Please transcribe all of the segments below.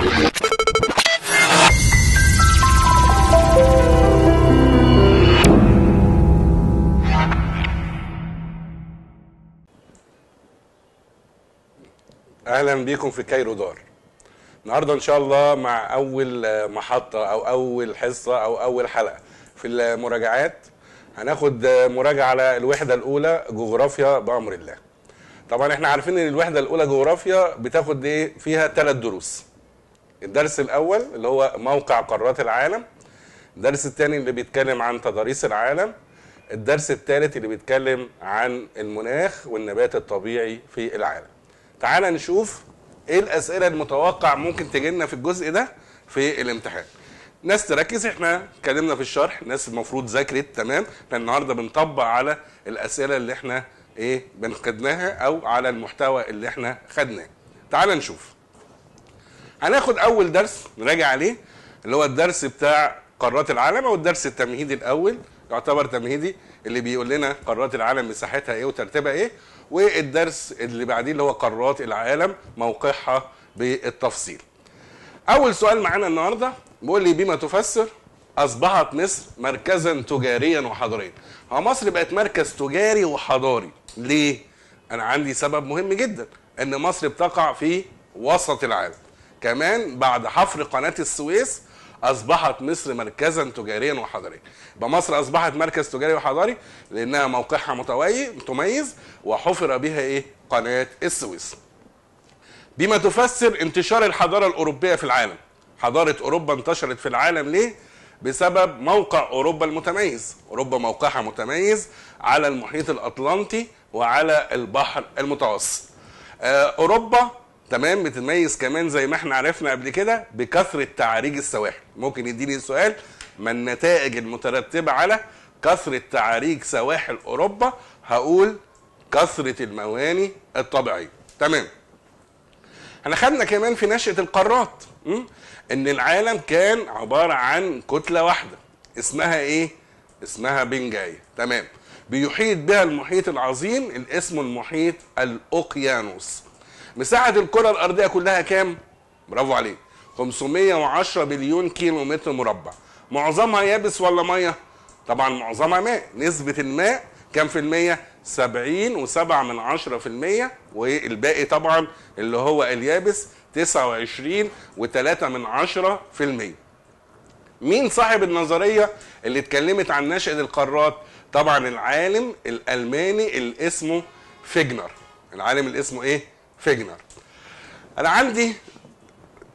اهلا بيكم في كايرو دار النهارده ان شاء الله مع اول محطه او اول حصه او اول حلقه في المراجعات هناخد مراجعه على الوحده الاولى جغرافيا بامر الله طبعا احنا عارفين ان الوحده الاولى جغرافيا بتاخد ايه فيها ثلاث دروس الدرس الاول اللي هو موقع قارات العالم الدرس الثاني اللي بيتكلم عن تضاريس العالم الدرس الثالث اللي بيتكلم عن المناخ والنبات الطبيعي في العالم تعال نشوف ايه الاسئله المتوقع ممكن تجي لنا في الجزء ده في الامتحان ناس تركز احنا اتكلمنا في الشرح ناس المفروض ذاكرت تمام احنا النهارده بنطبق على الاسئله اللي احنا ايه بنخدناها او على المحتوى اللي احنا خدناه تعال نشوف هناخد اول درس نراجع عليه اللي هو الدرس بتاع قارات العالم او الدرس التمهيدي الاول يعتبر تمهيدي اللي بيقول لنا قارات العالم مساحتها ايه وترتيبها ايه والدرس اللي بعديه اللي هو قارات العالم موقعها بالتفصيل اول سؤال معانا النهارده بيقول لي بما تفسر اصبحت مصر مركزا تجاريا وحضاريا هو مصر بقت مركز تجاري وحضاري ليه انا عندي سبب مهم جدا ان مصر بتقع في وسط العالم كمان بعد حفر قناه السويس اصبحت مصر مركزا تجاريا وحضاريا بمصر مصر اصبحت مركز تجاري وحضاري لانها موقعها متميز وحفر بها ايه قناه السويس بما تفسر انتشار الحضاره الاوروبيه في العالم حضاره اوروبا انتشرت في العالم ليه بسبب موقع اوروبا المتميز اوروبا موقعها متميز على المحيط الاطلنطي وعلى البحر المتوسط آه، اوروبا تمام بتتميز كمان زي ما احنا عرفنا قبل كده بكثره تعريج السواحل ممكن يديني السؤال ما النتائج المترتبه على كثره تعريج سواحل اوروبا هقول كثره المواني الطبيعيه تمام احنا خدنا كمان في نشاه القارات ان العالم كان عباره عن كتله واحده اسمها ايه اسمها بنجايه تمام بيحيط بها المحيط العظيم الاسم المحيط الاوقيانوس مساحه الكره الارضيه كلها كام برافو عليك 510 بليون كيلو متر مربع معظمها يابس ولا ميه طبعا معظمها ماء نسبه الماء كام في المية؟ 70 و7 من 10 في المية والباقي طبعا اللي هو اليابس 29 و3 من 10 في المية مين صاحب النظرية اللي اتكلمت عن نشأة القارات؟ طبعا العالم الألماني اللي اسمه فيجنر العالم اللي اسمه ايه؟ فيجنر انا عندي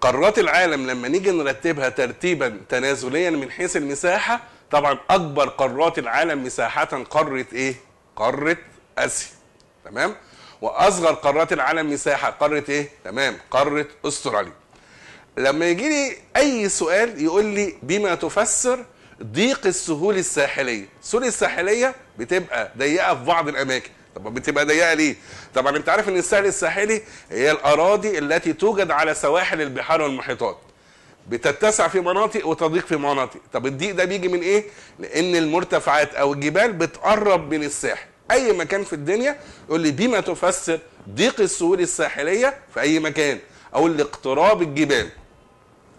قارات العالم لما نيجي نرتبها ترتيبا تنازليا من حيث المساحه طبعا اكبر قارات العالم مساحه قاره ايه قاره اسيا تمام واصغر قارات العالم مساحه قاره ايه تمام قاره استراليا لما يجي لي اي سؤال يقول لي بما تفسر ضيق السهول الساحليه السهول الساحليه بتبقى ضيقه في بعض الاماكن طب بتبقى ضيقه ليه؟ طبعا انت عارف ان السهل الساحلي هي الاراضي التي توجد على سواحل البحار والمحيطات. بتتسع في مناطق وتضيق في مناطق، طب الضيق ده بيجي من ايه؟ لان المرتفعات او الجبال بتقرب من الساحل، اي مكان في الدنيا يقول لي بما تفسر ضيق السهول الساحليه في اي مكان او الاقتراب الجبال.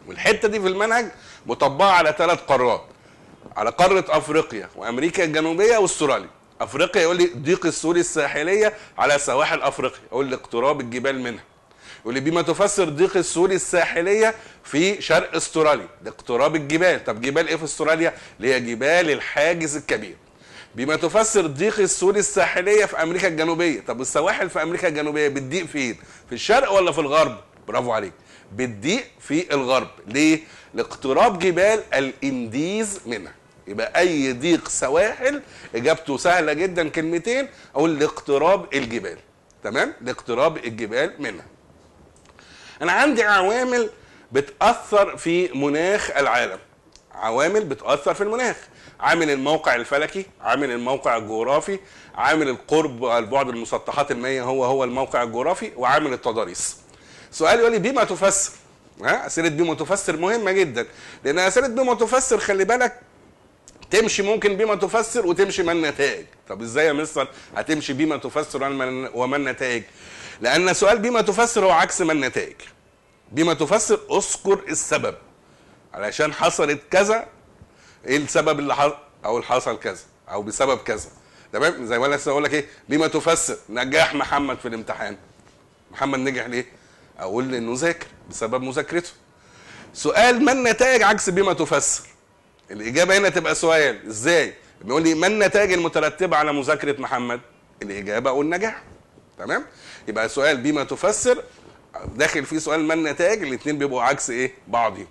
والحته دي في المنهج مطبقه على ثلاث قارات. على قاره افريقيا وامريكا الجنوبيه واستراليا. افريقيا يقول لي ضيق السور الساحليه على سواحل افريقيا يقول لي اقتراب الجبال منها يقول لي بما تفسر ضيق السور الساحليه في شرق استراليا اقتراب الجبال طب جبال ايه في استراليا اللي هي جبال الحاجز الكبير بما تفسر ضيق السور الساحليه في امريكا الجنوبيه طب السواحل في امريكا الجنوبيه بتضيق فين إيه؟ في الشرق ولا في الغرب برافو عليك بتضيق في الغرب ليه لاقتراب جبال الانديز منها يبقى اي ضيق سواحل اجابته سهله جدا كلمتين اقول لاقتراب الجبال تمام لاقتراب الجبال منها انا عندي عوامل بتاثر في مناخ العالم عوامل بتاثر في المناخ عامل الموقع الفلكي عامل الموقع الجغرافي عامل القرب البعد المسطحات المائيه هو هو الموقع الجغرافي وعامل التضاريس سؤال يقول لي بما تفسر ها اسئله بما تفسر مهمه جدا لان اسئله بما تفسر خلي بالك تمشي ممكن بما تفسر وتمشي ما النتائج طب ازاي يا مستر هتمشي بما تفسر وما النتائج لان سؤال بما تفسر هو عكس ما النتائج بما تفسر اذكر السبب علشان حصلت كذا ايه السبب اللي حصل او اللي حصل كذا او بسبب كذا تمام زي ما لسه اقول لك ايه بما تفسر نجاح محمد في الامتحان محمد نجح ليه اقول انه ذاكر بسبب مذاكرته سؤال ما النتائج عكس بما تفسر الاجابه هنا تبقى سؤال ازاي بيقول لي ما النتائج المترتبه على مذاكره محمد الاجابه النجاح تمام يبقى سؤال بما تفسر داخل فيه سؤال ما النتائج الاثنين بيبقوا عكس ايه بعضهم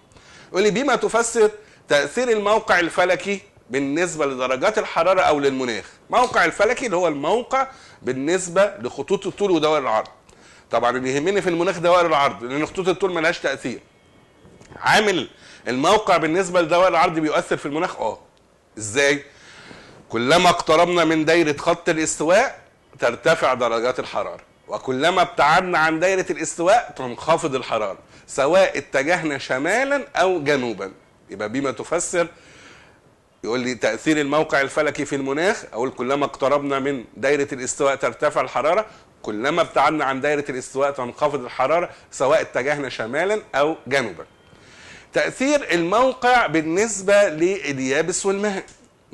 يقول لي بما تفسر تاثير الموقع الفلكي بالنسبة لدرجات الحرارة أو للمناخ موقع الفلكي اللي هو الموقع بالنسبة لخطوط الطول ودوائر العرض طبعا اللي يهمني في المناخ دوائر العرض لأن خطوط الطول ملهاش تأثير عامل الموقع بالنسبه لدواء العرض بيؤثر في المناخ اه ازاي كلما اقتربنا من دايره خط الاستواء ترتفع درجات الحراره وكلما ابتعدنا عن دايره الاستواء تنخفض الحراره سواء اتجهنا شمالا او جنوبا يبقى بما تفسر يقول لي تاثير الموقع الفلكي في المناخ اقول كلما اقتربنا من دايره الاستواء ترتفع الحراره كلما ابتعدنا عن دايره الاستواء تنخفض الحراره سواء اتجهنا شمالا او جنوبا تأثير الموقع بالنسبة لليابس والماء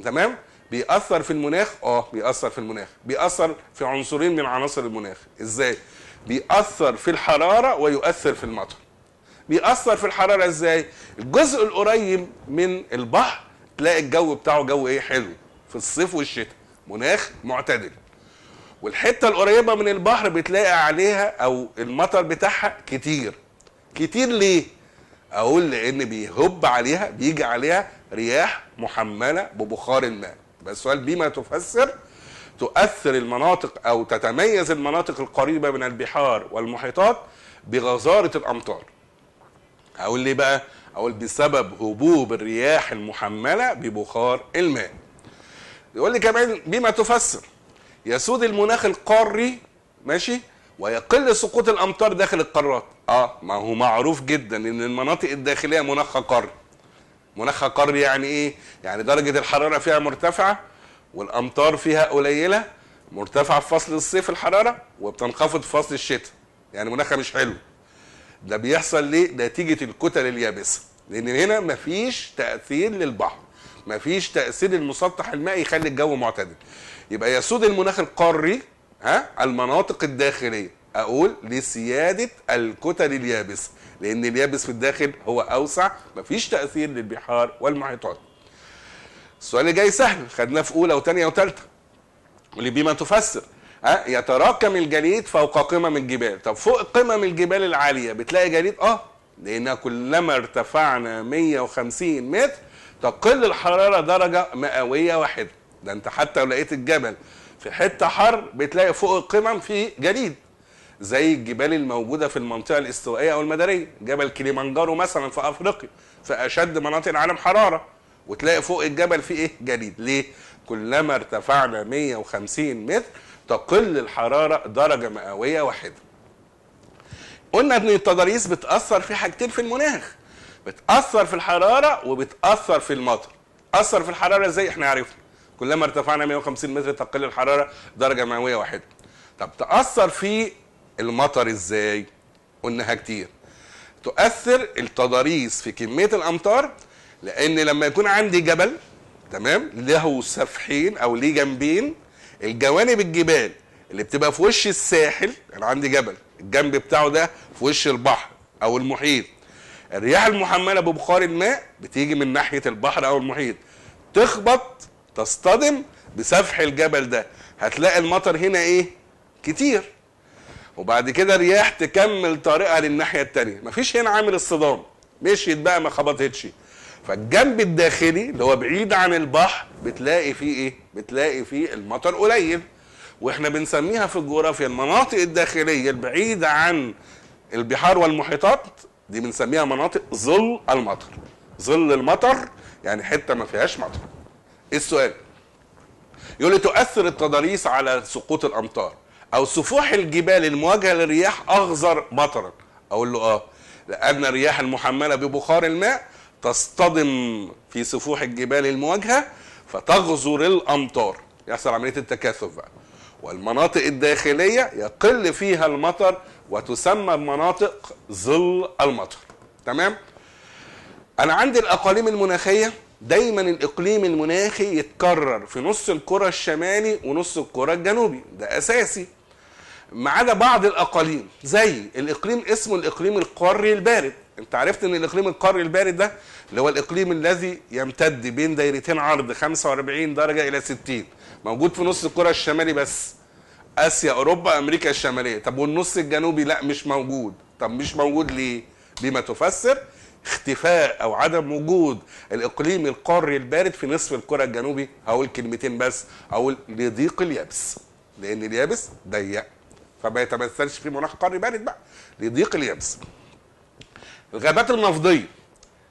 تمام؟ بيأثر في المناخ؟ اه بيأثر في المناخ، بيأثر في عنصرين من عناصر المناخ، ازاي؟ بيأثر في الحرارة ويؤثر في المطر. بيأثر في الحرارة ازاي؟ الجزء القريب من البحر تلاقي الجو بتاعه جو ايه حلو في الصيف والشتاء، مناخ معتدل. والحتة القريبة من البحر بتلاقي عليها أو المطر بتاعها كتير. كتير ليه؟ اقول لان بيهب عليها بيجي عليها رياح محمله ببخار الماء بس السؤال بما تفسر تؤثر المناطق او تتميز المناطق القريبه من البحار والمحيطات بغزاره الامطار اقول ليه بقى اقول بسبب هبوب الرياح المحمله ببخار الماء يقول لي كمان بما تفسر يسود المناخ القاري ماشي ويقل سقوط الامطار داخل القارات اه ما هو معروف جدا ان المناطق الداخليه مناخها قاري مناخها قاري يعني ايه يعني درجه الحراره فيها مرتفعه والامطار فيها قليله مرتفعه في فصل الصيف الحراره وبتنخفض في فصل الشتاء يعني مناخها مش حلو ده بيحصل ليه نتيجه الكتل اليابسه لان هنا مفيش تاثير للبحر مفيش تاثير المسطح المائي يخلي الجو معتدل يبقى يسود المناخ القاري ها المناطق الداخليه اقول لسياده الكتل اليابسه لان اليابس في الداخل هو اوسع مفيش تاثير للبحار والمحيطات السؤال اللي جاي سهل خدناه في اولى وثانيه وثالثه واللي بما تفسر ها يتراكم الجليد فوق قمم الجبال طب فوق قمم الجبال العاليه بتلاقي جليد اه لان كلما ارتفعنا 150 متر تقل الحراره درجه مئويه واحده ده انت حتى لو لقيت الجبل في حته حر بتلاقي فوق القمم في جليد زي الجبال الموجوده في المنطقه الاستوائيه او المداريه جبل كليمنجارو مثلا في افريقيا في اشد مناطق العالم حراره وتلاقي فوق الجبل في ايه جليد ليه كلما ارتفعنا 150 متر تقل الحراره درجه مئويه واحده قلنا ان التضاريس بتاثر في حاجتين في المناخ بتاثر في الحراره وبتاثر في المطر اثر في الحراره ازاي احنا عرفنا كلما ارتفعنا 150 متر تقل الحراره درجه مئويه واحده طب تاثر في المطر ازاي قلناها كتير تؤثر التضاريس في كميه الامطار لان لما يكون عندي جبل تمام له سفحين او ليه جنبين الجوانب الجبال اللي بتبقى في وش الساحل انا عندي جبل الجنب بتاعه ده في وش البحر او المحيط الرياح المحمله ببخار الماء بتيجي من ناحيه البحر او المحيط تخبط تصطدم بسفح الجبل ده هتلاقي المطر هنا ايه كتير وبعد كده رياح تكمل طريقها للناحيه التانية مفيش هنا عامل الصدام مشيت بقى ما خبطتش فالجنب الداخلي اللي هو بعيد عن البحر بتلاقي فيه ايه بتلاقي فيه المطر قليل واحنا بنسميها في الجغرافيا المناطق الداخليه البعيده عن البحار والمحيطات دي بنسميها مناطق ظل المطر ظل المطر يعني حته ما فيهاش مطر ايه السؤال يقول لي تؤثر التضاريس على سقوط الامطار او سفوح الجبال المواجهه للرياح اخضر مطرا اقول له اه لان الرياح المحمله ببخار الماء تصطدم في سفوح الجبال المواجهه فتغزر الامطار يحصل عمليه التكاثف بقى والمناطق الداخليه يقل فيها المطر وتسمى مناطق ظل المطر تمام انا عندي الاقاليم المناخيه دايما الاقليم المناخي يتكرر في نص الكره الشمالي ونص الكره الجنوبي ده اساسي ما عدا بعض الاقاليم زي الاقليم اسمه الاقليم القاري البارد انت عرفت ان الاقليم القاري البارد ده اللي هو الاقليم الذي يمتد بين دايرتين عرض 45 درجه الى 60 موجود في نص الكره الشمالي بس اسيا اوروبا امريكا الشماليه طب والنص الجنوبي لا مش موجود طب مش موجود ليه بما تفسر اختفاء او عدم وجود الاقليم القاري البارد في نصف الكره الجنوبي هقول كلمتين بس هقول لضيق اليابس لان اليابس ضيق فما يتمثلش في مناخ قاري بارد بقى لضيق اليابس الغابات النفضيه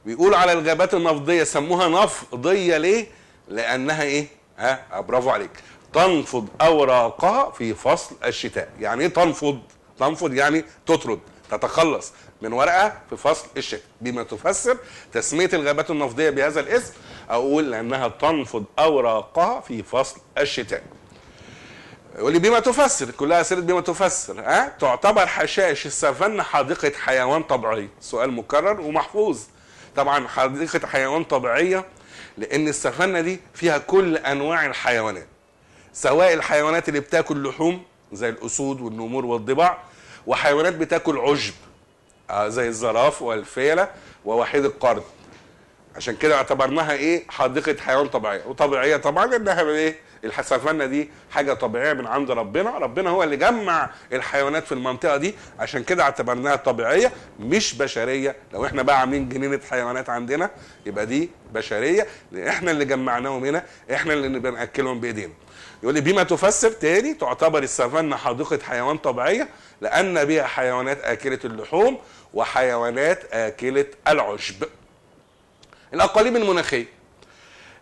بيقولوا على الغابات النفضيه سموها نفضيه ليه لانها ايه ها برافو عليك تنفض اوراقها في فصل الشتاء يعني ايه تنفض تنفض يعني تطرد تتخلص من ورقه في فصل الشتاء بما تفسر تسميه الغابات النفضيه بهذا الاسم اقول لانها تنفض اوراقها في فصل الشتاء يقول لي بما تفسر كلها اسئله بما تفسر ها أه؟ تعتبر حشائش السافانا حديقه حيوان طبيعيه سؤال مكرر ومحفوظ طبعا حديقه حيوان طبيعيه لان السافانا دي فيها كل انواع الحيوانات سواء الحيوانات اللي بتاكل لحوم زي الاسود والنمور والضباع وحيوانات بتاكل عشب آه، زي الزراف والفيله ووحيد القرن عشان كده اعتبرناها ايه حديقه حيوان طبيعيه وطبيعيه طبعا انها ايه الحسافنة دي حاجه طبيعيه من عند ربنا ربنا هو اللي جمع الحيوانات في المنطقه دي عشان كده اعتبرناها طبيعيه مش بشريه لو احنا بقى عاملين جنينه حيوانات عندنا يبقى دي بشريه احنا اللي جمعناهم هنا احنا اللي بناكلهم بايدينا يقول لي بما تفسر تاني تعتبر السفنة حديقه حيوان طبيعيه لان بها حيوانات اكله اللحوم وحيوانات اكله العشب الاقاليم المناخيه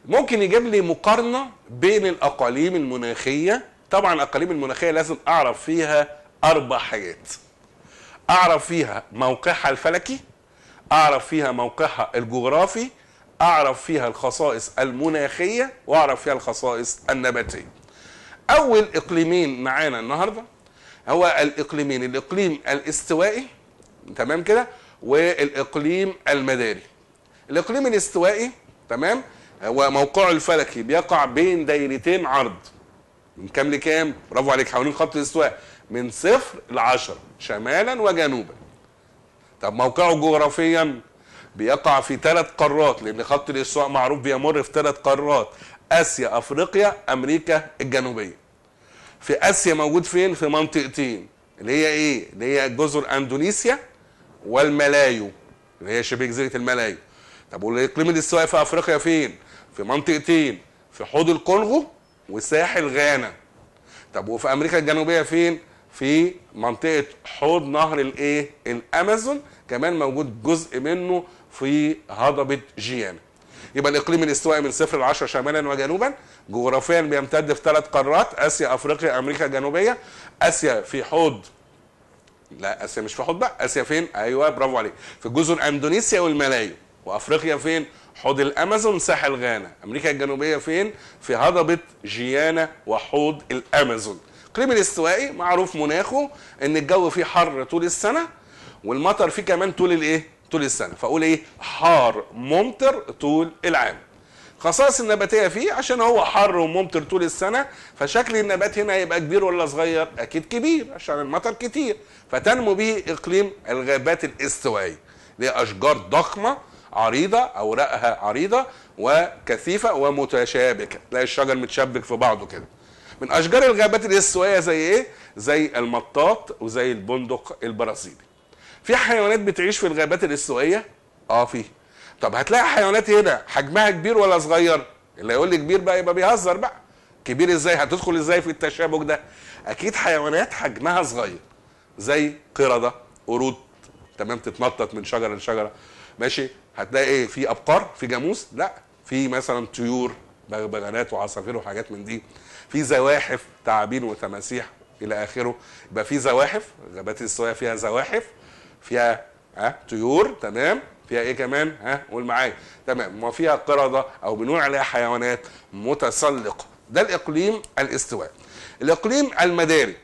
ممكن يجيب لي مقارنه بين الاقاليم المناخيه طبعا الاقاليم المناخيه لازم اعرف فيها اربع حاجات اعرف فيها موقعها الفلكي اعرف فيها موقعها الجغرافي اعرف فيها الخصائص المناخيه واعرف فيها الخصائص النباتيه اول اقليمين معانا النهارده هو الاقليمين الاقليم الاستوائي تمام كده والاقليم المداري الاقليم الاستوائي تمام هو موقعه الفلكي بيقع بين دايرتين عرض من كام لكام برافو عليك حوالين خط الاستواء من صفر ل 10 شمالا وجنوبا طب موقعه جغرافيا بيقع في ثلاث قارات لان خط الاستواء معروف بيمر في ثلاث قارات اسيا افريقيا امريكا الجنوبيه في اسيا موجود فين في منطقتين اللي هي ايه اللي هي جزر اندونيسيا والملايو اللي هي شبه جزيره الملايو طب والاقليم الاستوائي في افريقيا فين؟ في منطقتين في حوض الكونغو وساحل غانا طب وفي امريكا الجنوبيه فين؟ في منطقه حوض نهر الايه؟ الامازون كمان موجود جزء منه في هضبه جيانا. يبقى الاقليم الاستوائي من صفر ل 10 شمالا وجنوبا جغرافيا بيمتد في ثلاث قارات اسيا افريقيا امريكا الجنوبيه اسيا في حوض لا اسيا مش في حوض بقى اسيا فين ايوه برافو عليك في جزر اندونيسيا والملايو وافريقيا فين حوض الامازون ساحل غانا امريكا الجنوبيه فين في هضبه جيانا وحوض الامازون الاقليم الاستوائي معروف مناخه ان الجو فيه حر طول السنه والمطر فيه كمان طول الايه طول السنه فاقول ايه حار ممطر طول العام خصائص النباتيه فيه عشان هو حر وممطر طول السنه فشكل النبات هنا هيبقى كبير ولا صغير اكيد كبير عشان المطر كتير فتنمو به اقليم الغابات الاستوائيه ليه اشجار ضخمه عريضه اوراقها عريضه وكثيفه ومتشابكه تلاقي الشجر متشبك في بعضه كده من اشجار الغابات الاستوائيه زي ايه زي المطاط وزي البندق البرازيلي في حيوانات بتعيش في الغابات الاستوائيه اه فيه طب هتلاقي حيوانات هنا حجمها كبير ولا صغير اللي يقول لي كبير بقى يبقى بيهزر بقى كبير ازاي هتدخل ازاي في التشابك ده اكيد حيوانات حجمها صغير زي قردة قرود تمام تتنطط من شجره لشجره ماشي هتلاقي ايه في ابقار في جاموس لا في مثلا طيور بغبغانات وعصافير وحاجات من دي في زواحف تعابين وتماسيح الى اخره يبقى في زواحف غابات السويه فيها زواحف فيها ها طيور تمام فيها ايه كمان ها قول معايا تمام وفيها قردة او بنوع عليها حيوانات متسلقة ده الاقليم الاستوائي الاقليم المداري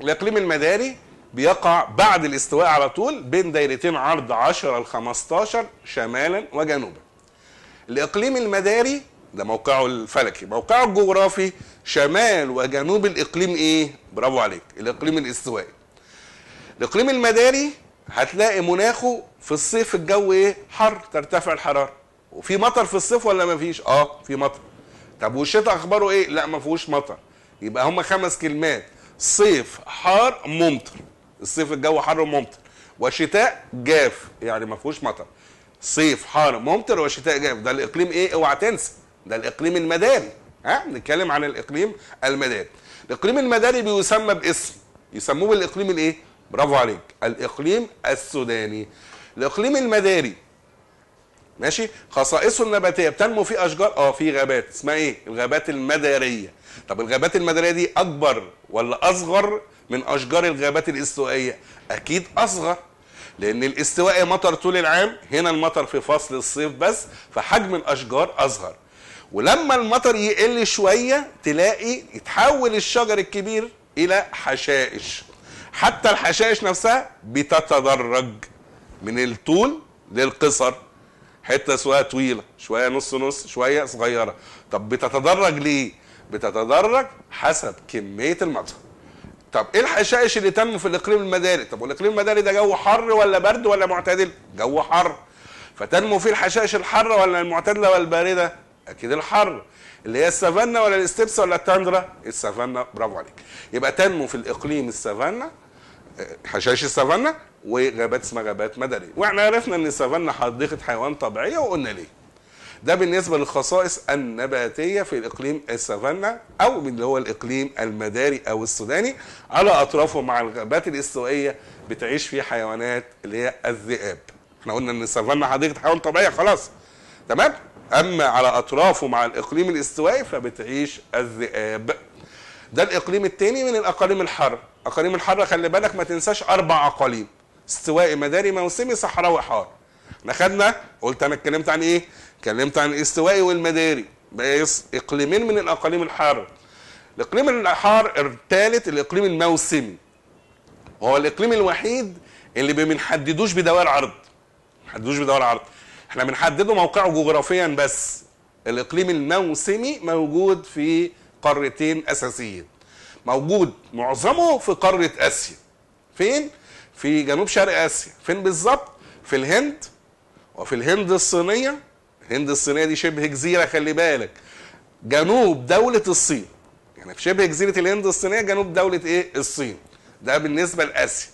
الاقليم المداري بيقع بعد الاستواء على طول بين دايرتين عرض 10 ل 15 شمالا وجنوبا الاقليم المداري ده موقعه الفلكي موقعه الجغرافي شمال وجنوب الاقليم ايه برافو عليك الاقليم الاستوائي الاقليم المداري هتلاقي مناخه في الصيف الجو ايه حر ترتفع الحراره وفي مطر في الصيف ولا ما فيش اه في مطر طب والشتاء اخباره ايه لا ما فيهوش مطر يبقى هما خمس كلمات صيف حار ممطر الصيف الجو حر وممطر وشتاء جاف يعني ما فيهوش مطر صيف حار ممطر وشتاء جاف ده الاقليم ايه اوعى تنسى ده الاقليم المداري ها نتكلم عن الاقليم المداري الاقليم المداري بيسمى باسم يسموه بالاقليم الايه برافو عليك الاقليم السوداني الاقليم المداري ماشي خصائصه النباتيه بتنمو فيه اشجار اه في غابات اسمها ايه الغابات المداريه طب الغابات المداريه دي اكبر ولا اصغر من اشجار الغابات الاستوائيه اكيد اصغر لان الاستوائي مطر طول العام هنا المطر في فصل الصيف بس فحجم الاشجار اصغر ولما المطر يقل شويه تلاقي يتحول الشجر الكبير الى حشائش حتى الحشائش نفسها بتتدرج من الطول للقصر حته شويه طويله شويه نص نص شويه صغيره طب بتتدرج ليه بتتدرج حسب كميه المطر طب ايه الحشائش اللي تنمو في الاقليم المداري طب والاقليم المداري ده جو حر ولا برد ولا معتدل جو حر فتنمو فيه الحشائش الحاره ولا المعتدله ولا البارده اكيد الحر اللي هي السافانا ولا الاستبس ولا التاندرا السافانا برافو عليك يبقى تنمو في الاقليم السافانا حشاش السافانا وغابات اسمها غابات مدنيه واحنا عرفنا ان السافانا حديقه حيوان طبيعيه وقلنا ليه ده بالنسبه للخصائص النباتيه في الاقليم السافانا او اللي هو الاقليم المداري او السوداني على اطرافه مع الغابات الاستوائيه بتعيش فيه حيوانات اللي هي الذئاب احنا قلنا ان السافانا حديقه حيوان طبيعيه خلاص تمام اما على اطرافه مع الاقليم الاستوائي فبتعيش الذئاب ده الاقليم الثاني من الاقاليم الحاره اقاليم الحاره خلي بالك ما تنساش اربع اقاليم استوائي مداري موسمي صحراوي حار احنا خدنا قلت انا اتكلمت عن ايه اتكلمت عن الاستوائي والمداري بقى اقليمين من الاقاليم الحاره الاقليم الحار الثالث الاقليم الموسمي وهو الاقليم الوحيد اللي ما بنحددوش بدوائر عرض ما بنحددوش بدوائر عرض احنا بنحدده موقعه جغرافيا بس الاقليم الموسمي موجود في قارتين اساسيين موجود معظمه في قاره اسيا فين في جنوب شرق اسيا فين بالظبط في الهند وفي الهند الصينيه الهند الصينيه دي شبه جزيره خلي بالك جنوب دوله الصين يعني في شبه جزيره الهند الصينيه جنوب دوله ايه الصين ده بالنسبه لاسيا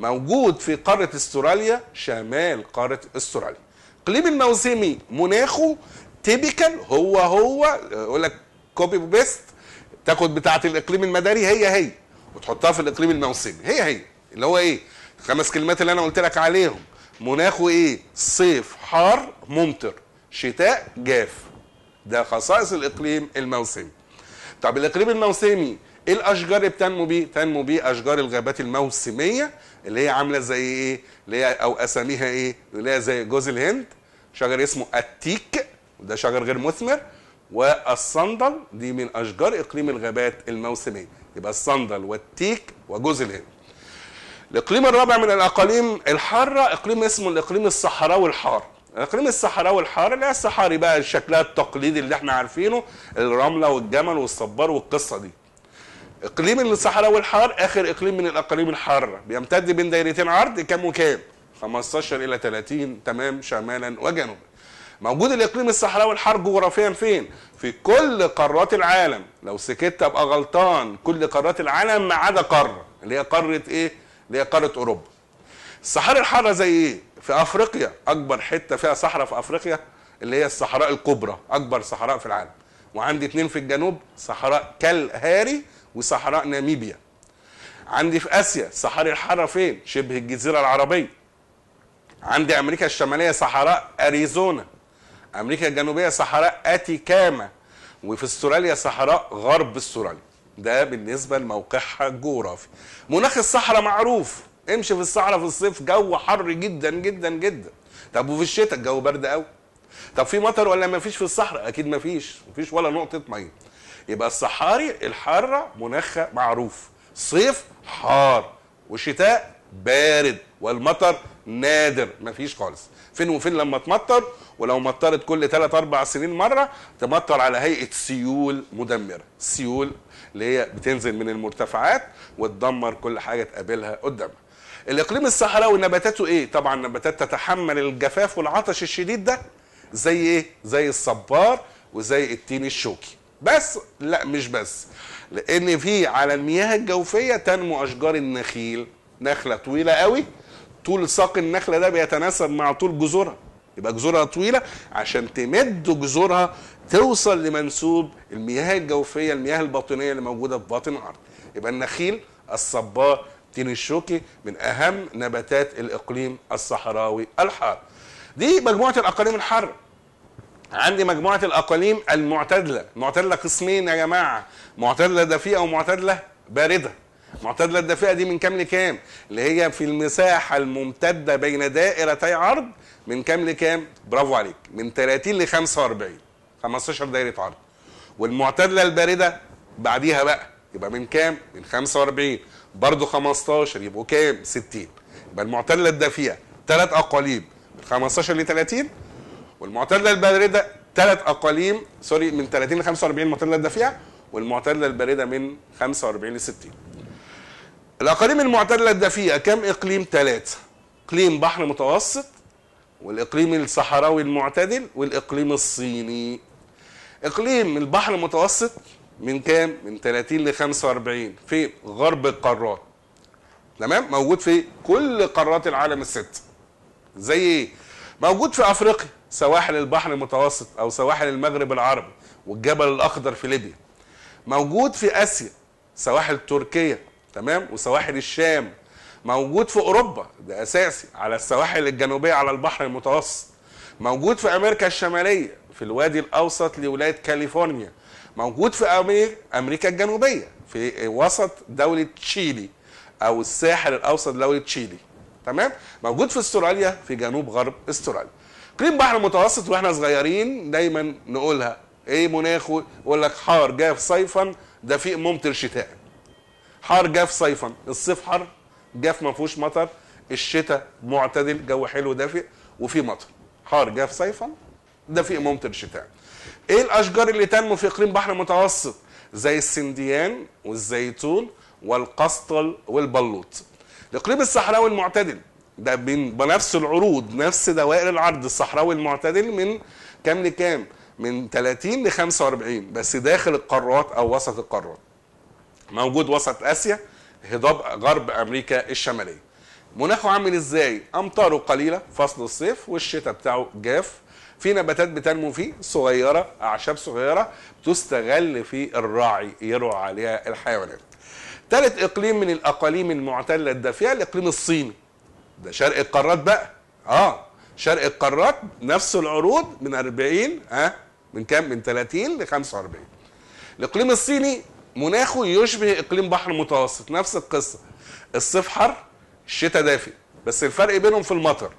موجود في قاره استراليا شمال قاره استراليا اقليم الموسمي مناخه تيبيكال هو هو يقول لك كوبي بيست تاخد بتاعه الاقليم المداري هي هي وتحطها في الاقليم الموسمي هي هي اللي هو ايه الخمس كلمات اللي انا قلت لك عليهم مناخه ايه صيف حار ممطر شتاء جاف ده خصائص الاقليم الموسمي طب الاقليم الموسمي ايه الاشجار اللي بتنمو بيه تنمو بيه اشجار الغابات الموسميه اللي هي عامله زي ايه اللي هي او اساميها ايه اللي هي زي جوز الهند شجر اسمه التيك وده شجر غير مثمر والصندل دي من اشجار اقليم الغابات الموسميه يبقى الصندل والتيك وجوز الهند الاقليم الرابع من الاقاليم الحاره اقليم اسمه الاقليم الصحراوي الحار الاقليم الصحراوي الحار اللي هي الصحاري بقى شكلها التقليدي اللي احنا عارفينه الرمله والجمل والصبار والقصه دي اقليم الصحراوي الحار اخر اقليم من الاقاليم الحاره بيمتد بين دايرتين عرض كام وكام 15 الى 30 تمام شمالا وجنوبا موجود الاقليم الصحراوي الحار جغرافيا فين في كل قارات العالم لو سكت ابقى غلطان كل قارات العالم ما عدا قاره اللي هي قاره ايه اللي هي قاره اوروبا الصحاري الحاره زي ايه في افريقيا اكبر حته فيها صحراء في افريقيا اللي هي الصحراء الكبرى اكبر صحراء في العالم وعندي اثنين في الجنوب صحراء كالهاري وصحراء ناميبيا عندي في اسيا الصحاري الحاره فين شبه الجزيره العربيه عندي امريكا الشماليه صحراء اريزونا امريكا الجنوبيه صحراء اتيكاما وفي استراليا صحراء غرب استراليا ده بالنسبه لموقعها الجغرافي مناخ الصحراء معروف امشي في الصحراء في الصيف جو حر جدا جدا جدا طب وفي الشتاء الجو برد قوي طب في مطر ولا ما فيش في الصحراء اكيد ما فيش ما فيش ولا نقطه ميه يبقى الصحاري الحاره مناخها معروف صيف حار وشتاء بارد والمطر نادر ما فيش خالص فين وفين لما تمطر ولو مطرت كل 3 4 سنين مره تمطر على هيئه سيول مدمره سيول اللي هي بتنزل من المرتفعات وتدمر كل حاجه تقابلها قدامها الاقليم الصحراوي نباتاته ايه طبعا نباتات تتحمل الجفاف والعطش الشديد ده زي ايه زي الصبار وزي التين الشوكي بس لا مش بس لان في على المياه الجوفيه تنمو اشجار النخيل نخله طويله قوي طول ساق النخله ده بيتناسب مع طول جذورها يبقى جذورها طويله عشان تمد جذورها توصل لمنسوب المياه الجوفيه المياه الباطنيه اللي موجوده في باطن الارض يبقى النخيل الصبار تين الشوكي من اهم نباتات الاقليم الصحراوي الحار دي مجموعه الاقاليم الحاره عندي مجموعه الاقاليم المعتدله معتدله قسمين يا جماعه معتدله دفيئه ومعتدله بارده المعتدله الدافئه دي من كام لكام اللي هي في المساحه الممتده بين دائرتي عرض من كام لكام برافو عليك من 30 ل 45 15 دايره عرض والمعتدله البارده بعديها بقى يبقى من كام من 45 برضه 15 يبقوا كام 60 يبقى المعتدله الدافئه ثلاث اقاليم من 15 ل 30 والمعتدله البارده ثلاث اقاليم سوري من 30 ل 45 المعتدله الدافئه والمعتدله البارده من 45 ل 60 الاقاليم المعتدله ده فيها كام اقليم ثلاثه اقليم بحر متوسط والاقليم الصحراوي المعتدل والاقليم الصيني اقليم البحر المتوسط من كام من 30 ل 45 في غرب القارات تمام موجود في كل قارات العالم الست زي ايه موجود في افريقيا سواحل البحر المتوسط او سواحل المغرب العربي والجبل الاخضر في ليبيا موجود في اسيا سواحل تركيا تمام وسواحل الشام موجود في اوروبا ده اساسي على السواحل الجنوبيه على البحر المتوسط موجود في امريكا الشماليه في الوادي الاوسط لولايه كاليفورنيا موجود في امريكا الجنوبيه في وسط دوله تشيلي او الساحل الاوسط لدوله تشيلي تمام موجود في استراليا في جنوب غرب استراليا قريب بحر المتوسط واحنا صغيرين دايما نقولها ايه مناخه يقول لك حار جاف صيفا ده في ممطر شتاء حار جاف صيفا الصيف حر جاف ما فيهوش مطر الشتاء معتدل جو حلو دافئ وفي مطر حار جاف صيفا دافئ ممطر شتاء ايه الاشجار اللي تنمو في اقليم بحر متوسط زي السنديان والزيتون والقسطل والبلوط الاقليم الصحراوي المعتدل ده من بنفس العروض نفس دوائر العرض الصحراوي المعتدل من كام لكام من 30 ل 45 بس داخل القارات او وسط القارات موجود وسط اسيا هضاب غرب امريكا الشماليه مناخه عامل ازاي امطاره قليله فصل الصيف والشتاء بتاعه جاف في نباتات بتنمو فيه صغيره اعشاب صغيره تستغل في الرعي يرعى عليها الحيوانات ثالث اقليم من الاقاليم المعتله الدافئه الاقليم الصيني ده شرق القارات بقى اه شرق القارات نفس العروض من 40 ها آه من كام من 30 ل 45 الاقليم الصيني مناخه يشبه اقليم بحر المتوسط نفس القصه الصيف حر الشتاء دافئ بس الفرق بينهم في المطر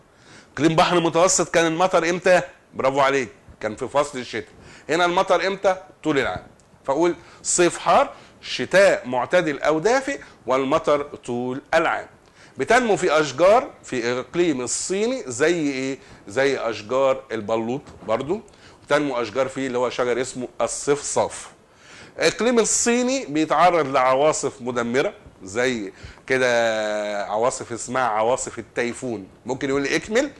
اقليم بحر المتوسط كان المطر امتى برافو عليك كان في فصل الشتاء هنا المطر امتى طول العام فاقول صيف حار شتاء معتدل او دافئ والمطر طول العام بتنمو في اشجار في اقليم الصيني زي ايه زي اشجار البلوط برضو بتنمو اشجار فيه اللي هو شجر اسمه الصفصاف الاقليم الصيني بيتعرض لعواصف مدمره زي كده عواصف اسمها عواصف التيفون ممكن يقول لي اكمل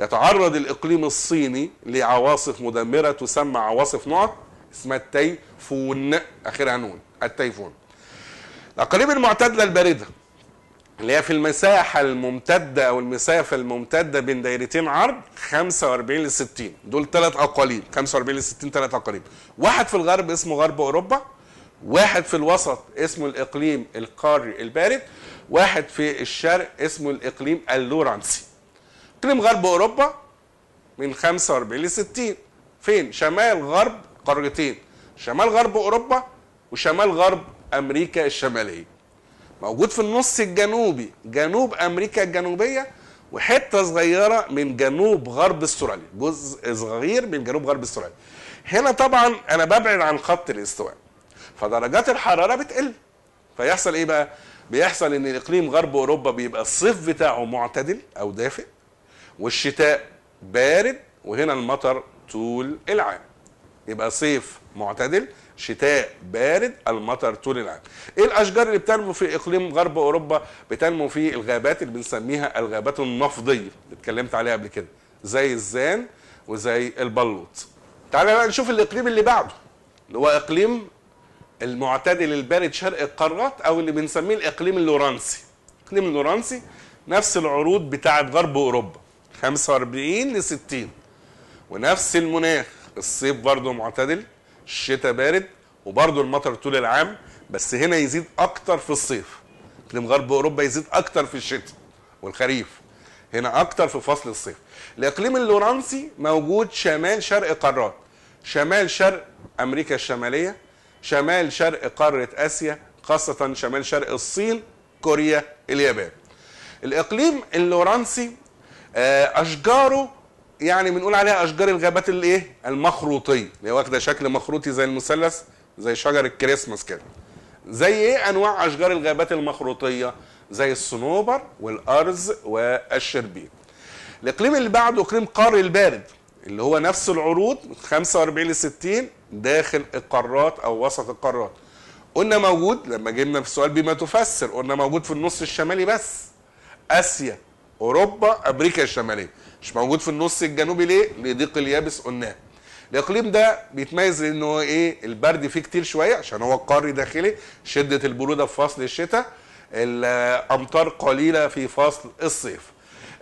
يتعرض الاقليم الصيني لعواصف مدمره تسمى عواصف نوع اسمها التيفون اخرها نون التيفون الاقاليم المعتدله البارده اللي هي في المساحة الممتدة أو المسافة الممتدة بين دايرتين عرض 45 ل 60 دول ثلاث أقاليم 45 ل 60 ثلاث أقاليم واحد في الغرب اسمه غرب أوروبا واحد في الوسط اسمه الإقليم القاري البارد واحد في الشرق اسمه الإقليم اللورانسي إقليم غرب أوروبا من 45 ل 60 فين؟ شمال غرب قارتين شمال غرب أوروبا وشمال غرب أمريكا الشمالية موجود في النص الجنوبي جنوب امريكا الجنوبيه وحته صغيره من جنوب غرب استراليا جزء صغير من جنوب غرب استراليا هنا طبعا انا ببعد عن خط الاستواء فدرجات الحراره بتقل فيحصل ايه بقى بيحصل ان الاقليم غرب اوروبا بيبقى الصيف بتاعه معتدل او دافئ والشتاء بارد وهنا المطر طول العام يبقى صيف معتدل شتاء بارد المطر طول العام ايه الاشجار اللي بتنمو في اقليم غرب اوروبا بتنمو في الغابات اللي بنسميها الغابات النفضيه اللي اتكلمت عليها قبل كده زي الزان وزي البلوط تعالى بقى نشوف الاقليم اللي بعده اللي هو اقليم المعتدل البارد شرق القارات او اللي بنسميه الاقليم اللورانسي الاقليم اللورانسي نفس العروض بتاعه غرب اوروبا 45 ل 60 ونفس المناخ الصيف برضه معتدل الشتاء بارد وبرده المطر طول العام بس هنا يزيد اكتر في الصيف اقليم غرب اوروبا يزيد اكتر في الشتاء والخريف هنا اكتر في فصل الصيف الاقليم اللورانسي موجود شمال شرق قارات شمال شرق امريكا الشماليه شمال شرق قاره اسيا خاصه شمال شرق الصين كوريا اليابان الاقليم اللورانسي آه، اشجاره يعني بنقول عليها اشجار الغابات الايه المخروطيه اللي إيه؟ واخده شكل مخروطي زي المثلث زي شجر الكريسماس كده زي ايه انواع اشجار الغابات المخروطيه زي الصنوبر والارز والشربين الاقليم اللي بعده اقليم قار البارد اللي هو نفس العروض 45 ل 60 داخل القارات او وسط القارات قلنا موجود لما جبنا في السؤال بما تفسر قلنا موجود في النص الشمالي بس اسيا اوروبا امريكا الشماليه مش موجود في النص الجنوبي ليه؟ لضيق اليابس قلناه. الاقليم ده بيتميز ان هو ايه البرد فيه كتير شويه عشان هو قاري داخلي شده البروده في فصل الشتاء الامطار قليله في فصل الصيف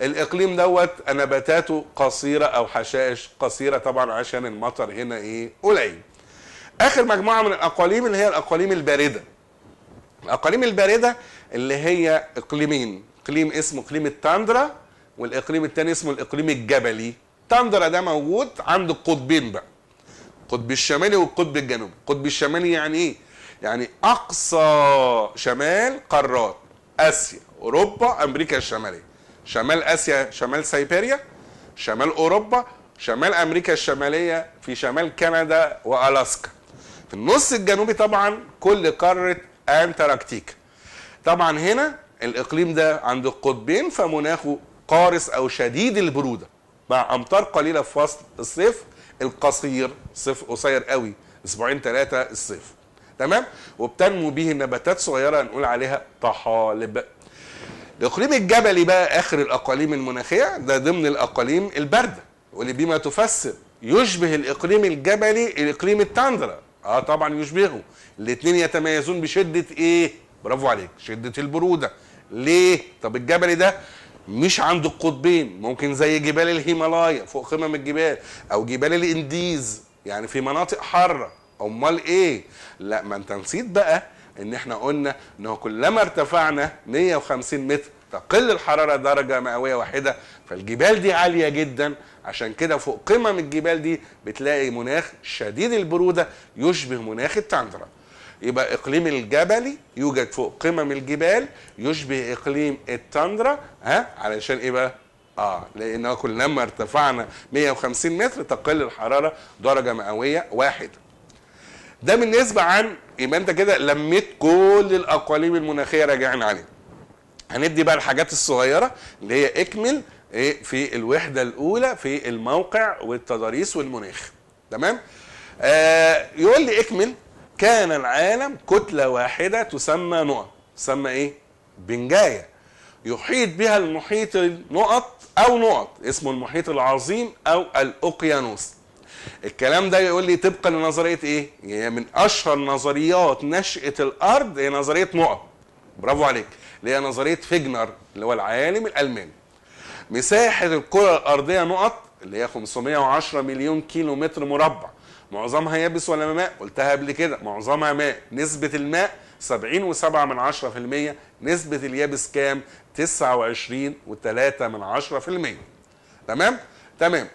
الاقليم دوت نباتاته قصيره او حشائش قصيره طبعا عشان المطر هنا ايه قليل اخر مجموعه من الاقاليم اللي هي الاقاليم البارده الاقاليم البارده اللي هي اقليمين اقليم اسمه اقليم التاندرا والاقليم الثاني اسمه الاقليم الجبلي تندرا ده موجود عند القطبين بقى القطب الشمالي والقطب الجنوبي القطب الشمالي يعني ايه يعني اقصى شمال قارات اسيا اوروبا امريكا الشماليه شمال اسيا شمال سيبيريا شمال اوروبا شمال امريكا الشماليه في شمال كندا والاسكا في النص الجنوبي طبعا كل قاره انتاركتيكا طبعا هنا الاقليم ده عند القطبين فمناخه قارس او شديد البروده مع امطار قليله في فصل الصيف القصير صيف قصير قوي اسبوعين ثلاثه الصيف تمام وبتنمو به نباتات صغيره نقول عليها طحالب الاقليم الجبلي بقى اخر الاقاليم المناخيه ده ضمن الاقاليم البارده واللي بما تفسر يشبه الاقليم الجبلي الاقليم التندرا اه طبعا يشبهه الاثنين يتميزون بشده ايه برافو عليك شده البروده ليه طب الجبلي ده مش عند القطبين ممكن زي جبال الهيمالايا فوق قمم الجبال او جبال الانديز يعني في مناطق حاره امال ايه لا ما انت نسيت بقى ان احنا قلنا ان كلما ارتفعنا 150 متر تقل الحراره درجه مئويه واحده فالجبال دي عاليه جدا عشان كده فوق قمم الجبال دي بتلاقي مناخ شديد البروده يشبه مناخ التندرة يبقى اقليم الجبلي يوجد فوق قمم الجبال يشبه اقليم التندرا ها علشان ايه بقى اه لان كلما ارتفعنا 150 متر تقل الحراره درجه مئويه واحده ده بالنسبه عن يبقى انت كده لميت كل الاقاليم المناخيه راجعين عليها هندي بقى الحاجات الصغيره اللي هي اكمل ايه في الوحده الاولى في الموقع والتضاريس والمناخ تمام آه يقول لي اكمل كان العالم كتلة واحدة تسمى نقط تسمى ايه؟ بنجاية يحيط بها المحيط النقط او نقط اسمه المحيط العظيم او الاوقيانوس الكلام ده يقول لي طبقا لنظريه ايه؟ يعني من اشهر نظريات نشاه الارض هي نظريه نقط. برافو عليك اللي هي نظريه فيجنر اللي هو العالم الالماني. مساحه الكره الارضيه نقط اللي هي 510 مليون كيلو متر مربع. معظمها يابس ولا ماء قلتها قبل كده معظمها ماء نسبة الماء 70.7 من عشرة في المية نسبة اليابس كام 29.3 من عشرة في المية تمام تمام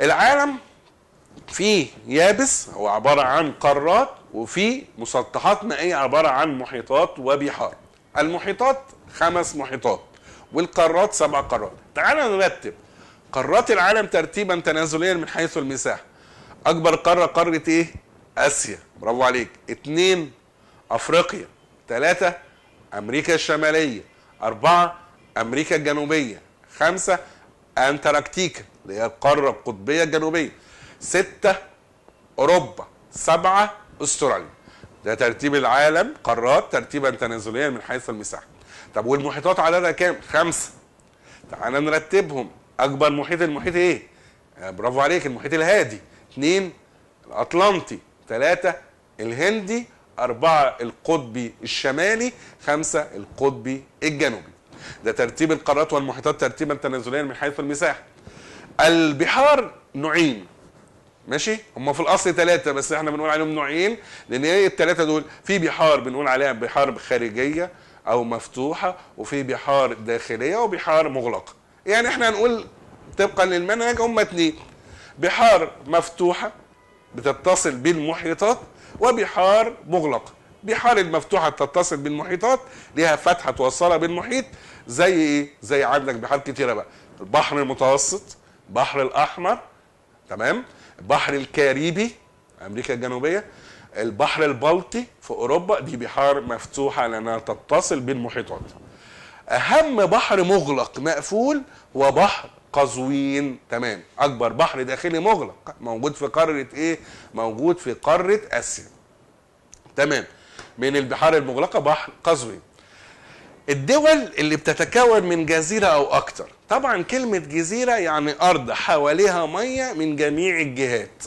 العالم فيه يابس هو عبارة عن قارات وفيه مسطحات مائية عبارة عن محيطات وبحار المحيطات خمس محيطات والقارات سبع قارات تعال نرتب قارات العالم ترتيبا تنازليا من حيث المساحه اكبر قاره قاره ايه اسيا برافو عليك اتنين افريقيا تلاتة امريكا الشمالية اربعة امريكا الجنوبية خمسة انتاركتيكا اللي هي القارة القطبية الجنوبية ستة اوروبا سبعة استراليا ده ترتيب العالم قارات ترتيبا تنازليا من حيث المساحة طب والمحيطات عددها كام خمسة تعال نرتبهم اكبر محيط المحيط ايه آه، برافو عليك المحيط الهادي اثنين الاطلنطي ثلاثة الهندي أربعة القطبي الشمالي خمسة القطبي الجنوبي ده ترتيب القارات والمحيطات ترتيبا تنازليا من حيث المساحة البحار نوعين ماشي هم في الاصل ثلاثه بس احنا بنقول عليهم نوعين لان ايه الثلاثه دول في بحار بنقول عليها بحار خارجيه او مفتوحه وفي بحار داخليه وبحار مغلقه يعني احنا هنقول طبقا للمنهج هم اتنين بحار مفتوحة بتتصل بالمحيطات وبحار مغلقة بحار المفتوحة بتتصل بالمحيطات ليها فتحة توصلها بالمحيط زي ايه زي عندك بحار كتيرة بقى البحر المتوسط البحر الأحمر تمام البحر الكاريبي أمريكا الجنوبية البحر البلطي في أوروبا دي بحار مفتوحة لأنها تتصل بالمحيطات أهم بحر مغلق مقفول هو بحر قزوين تمام اكبر بحر داخلي مغلق موجود في قاره ايه موجود في قاره اسيا تمام من البحار المغلقه بحر قزوين الدول اللي بتتكون من جزيره او اكتر طبعا كلمه جزيره يعني ارض حواليها ميه من جميع الجهات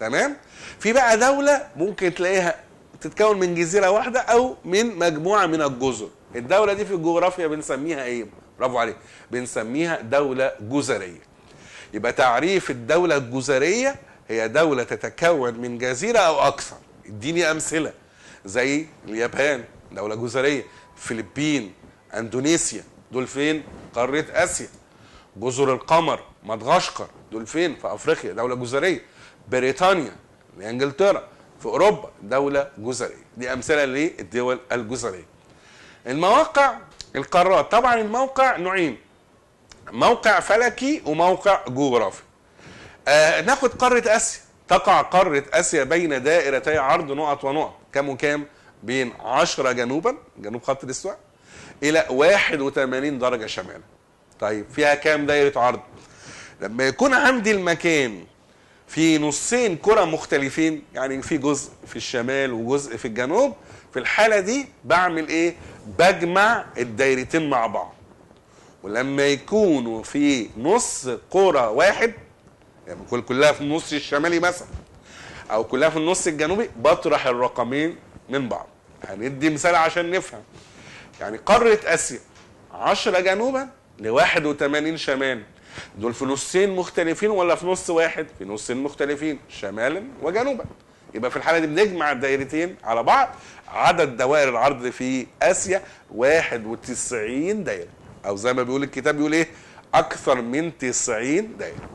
تمام في بقى دوله ممكن تلاقيها تتكون من جزيره واحده او من مجموعه من الجزر الدوله دي في الجغرافيا بنسميها ايه برافو عليك بنسميها دوله جزريه يبقى تعريف الدوله الجزريه هي دوله تتكون من جزيره او اكثر اديني امثله زي اليابان دوله جزريه الفلبين اندونيسيا دول فين قاره اسيا جزر القمر مدغشقر دول فين في افريقيا دوله جزريه بريطانيا انجلترا في اوروبا دوله جزريه دي امثله للدول الجزريه المواقع القارات طبعا الموقع نوعين موقع فلكي وموقع جغرافي آه ناخد قارة آسيا تقع قارة آسيا بين دائرتي عرض نقط ونقط كم وكام بين 10 جنوبا جنوب خط الاستواء إلى 81 درجة شمالا طيب فيها كام دايرة عرض لما يكون عندي المكان في نصين كرة مختلفين يعني في جزء في الشمال وجزء في الجنوب في الحالة دي بعمل ايه بجمع الدايرتين مع بعض ولما يكونوا في نص كرة واحد يعني كل كلها في النص الشمالي مثلا او كلها في النص الجنوبي بطرح الرقمين من بعض هندي مثال عشان نفهم يعني قارة اسيا 10 جنوبا ل 81 شمال دول في نصين مختلفين ولا في نص واحد في نصين مختلفين شمالا وجنوبا يبقى في الحاله دي بنجمع الدايرتين على بعض عدد دوائر العرض في اسيا 91 دايره او زي ما بيقول الكتاب بيقول ايه اكثر من 90 دايره